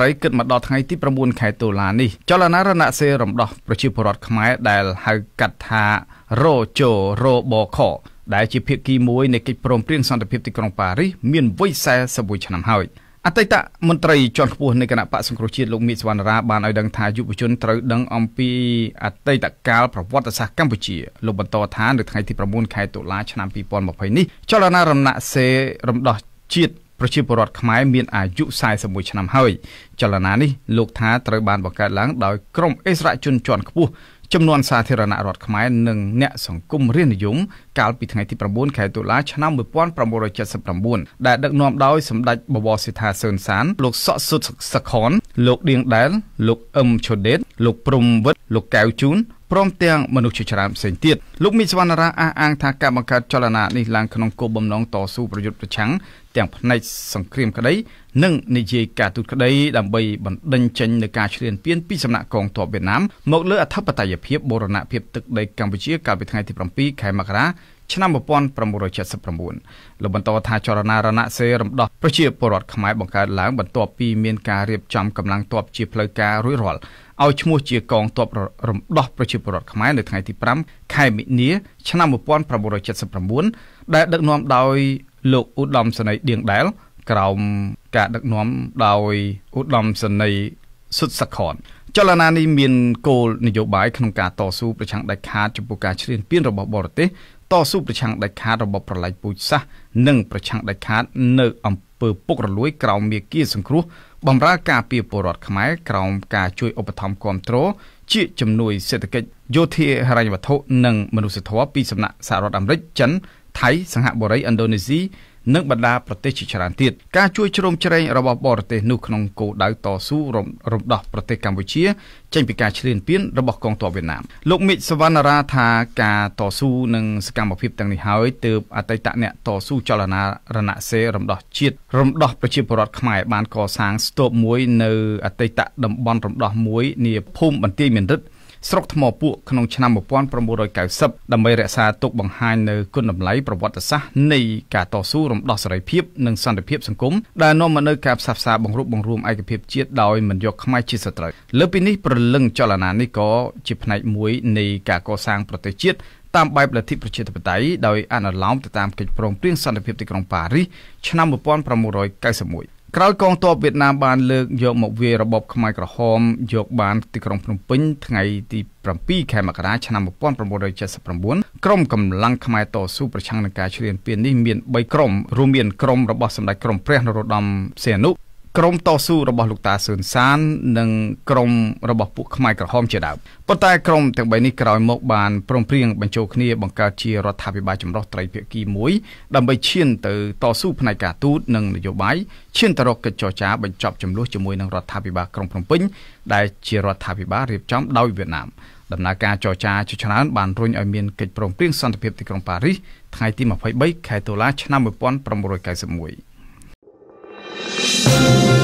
ស្រីគិតមកដល់ថ្ងៃទី9ខែតុលានេះចលនារណសេរីរំដោះប្រជាពលរដ្ឋខ្មែរដែលហៅកាត់ថារោជោរបខដែលជាភាគីមួយនៃកិច្ចព្រមព្រៀងសន្តិភាពទីក្រុងប៉ារីសមានវ័យ41ឆ្នាំហើយអតីតមន្ត្រីជាន់ខ្ពស់នៃគណៈបកសង្គ្រោះជាតិលោកមីសវណ្ណរាបានឲ្យដឹងថាយុវជនត្រូវដឹងអំពីអតីតកាលប្រវត្តិសាស្ត្រកម្ពុជាលោកបន្តថានៅថ្ងៃទី9ខែតុលាឆ្នាំ2020នេះចលនារំណាក់សេរំដោះជាតិប្រជាពលរដ្ឋខ្មែរមានអាយុ41ឆ្នាំហើយ ចលនានេះលោកថាត្រូវបានបង្កើតឡើងដោយក្រុមអិសរាជជនជាន់ខ្ពស់ចំនួនសាធារណរដ្ឋខ្មែរនិងអ្នកសង្គមរាជនិយមកាលពីថ្ងៃទី9ខែតុលាឆ្នាំ1979ដែលដឹកនាំដោយសម្ដេចបវរសេដ្ឋាសឿនសានលោកសក់សុតសខុនលោកដៀងដែលលោកអឹមឈូដេត លោកព្រំវិតលោកកៅជូនព្រមទាំងមនុស្សជាច្រើនផ្សេងទៀតលោកមីសវណ្ណរាអះអាងថាការបង្កើតចលនានេះឡើងក្នុងគោលបំណងតស៊ូប្រយុទ្ធប្រឆាំងទាំងផ្នែកសង្គ្រាមក្តី និងនយោបាយការទូតក្តីដើម្បីបណ្តេញចេញនូវការឈ្លានពានពីសំណាក់កងទ័ពវៀតណាមមកលើអធិបតេយ្យភាពបូរណភាពទឹកដីកម្ពុជាកាលពីថ្ងៃទី7ខែមករាឆ្នាំ1979លោកបន្តថាចរណារណសេរំដោះប្រជាពលរដ្ឋខ្មែរបង្កើតឡើងបន្ទាប់ពី មានការរៀបចំកម្លាំងទ័ពជាផ្លូវការរួចរាល់ឲ្យឈ្មោះជាកងទ័ពរំដោះប្រជាពលរដ្ឋខ្មែរនៅថ្ងៃទី5ខែមិនិនាឆ្នាំ1979ដែលដឹកនាំដោយលោកឧត្តមសេនីយ៍ដៀងដែលក្រោមការដឹកនាំដោយឧត្តមសេនីយ៍សុទ្ធសខនចលនានេះមានគោលនយោបាយក្នុងការតស៊ូប្រឆាំងដាច់ខាតចំពោះការឈ្លានពានរបស់បរទេសតស៊ូប្រឆាំងដាច់ខាតរបបប្រល័យពូជសាសន៍និងប្រឆាំងដាច់ខាតនៅអំពើពុករលួយក្រោមមេគាសង្គ្រោះបំរើការពីពលរដ្ឋខ្មែរក្រោមការជួយឧបត្ថម្ភគ្រប់គ្រងជាជំនួយសេដ្ឋកិច្ចយោធាហិរញ្ញវត្ថុនិងមនុស្សធម៌ពីសំណាក់សហរដ្ឋអាមេរិកចិនថៃសិង្ហបុរីឥណ្ឌូនេស៊ីនិងបណ្ដាប្រទេសជាច្រើនទៀតការជួយជ្រោមជ្រែងរបស់បរទេសនោះក្នុងគោលដៅតស៊ូរំដោះប្រទេសកម្ពុជាចេញពីការឈ្លានពានរបស់កងទ័ពវៀតណាមលោកមិចសវណ្ណរាថាការតស៊ូនិងសកម្មភាពទាំងនេះហើយទើបអតីតអ្នកតស៊ូចលនារណសេរំដោះជាតិរំដោះប្រជាពលរដ្ឋខ្មែរបានកសាងស្ទូបមួយនៅអតីតតំបន់រំដោះមួយនាភូមិបន្ទាយមានរិទ្ធស្រុកថ្មពួកក្នុងឆ្នាំ1990ដើម្បីរក្សាទុកបង្ហាញនៅគុណតម្លៃប្រវត្តិសាស្ត្រនៃការតស៊ូរំដោះសេរីភាពនិងសន្តិភាពសង្គមដែលនាំមកនូវការផ្សះផ្សាបង្រួបបង្រួមឯកភាពជាតិដោយមិនយកខ្មែរជាសត្រូវលើពីនេះប្រលឹងចលនានេះក៏ជាផ្នែកមួយនៃការកសាងប្រទេសជាតិតាមបែបលទ្ធិប្រជាធិបតេយ្យដោយអនុលោមទៅតាមកិច្ចព្រមព្រៀងសន្តិភាពទីក្រុងប៉ារីសឆ្នាំ1991ក្រោយកងទ័ពវៀតណាមបានលើកយកមកវាយរបបខ្មែរក្រហមយកបានទីក្រុងភ្នំពេញថ្ងៃទី7ខែមករាឆ្នាំ1979ក្រុមកម្លាំងខ្មែរតស៊ូប្រឆាំងនឹងការឈ្លានពាននេះមាន3ក្រុមរួមមានក្រុមរបស់សម្ដេចក្រមព្រះនរោត្តមសីហនុក្រុមតស៊ូរបស់លោកតាសឿនសាន និងក្រុមរបស់ពួកខ្មែរក្រហមជាដើមប៉ុន្តែក្រុមទាំងបីនេះក្រោយមកបានព្រមព្រៀងបញ្ចូលគ្នាបង្កើតជារដ្ឋាភិបាលចម្រុះត្រីភាគីមួយដើម្បីឈានទៅតស៊ូផ្នែកការទូតនិងនយោបាយឈានទៅរកកិច្ចចរចាបញ្ចប់ចំនួនជាមួយនឹងរដ្ឋាភិបាលក្រុងភ្នំពេញដែលជារដ្ឋាភិបាលរៀបចំដោយវៀតណាមដំណើរការចរចាជាច្រើនបានរុញឲ្យមានកិច្ចព្រមព្រៀងសន្តិភាពទីក្រុងប៉ារីសថ្ងៃទី23ខែតុលាឆ្នាំ1991 Thank you.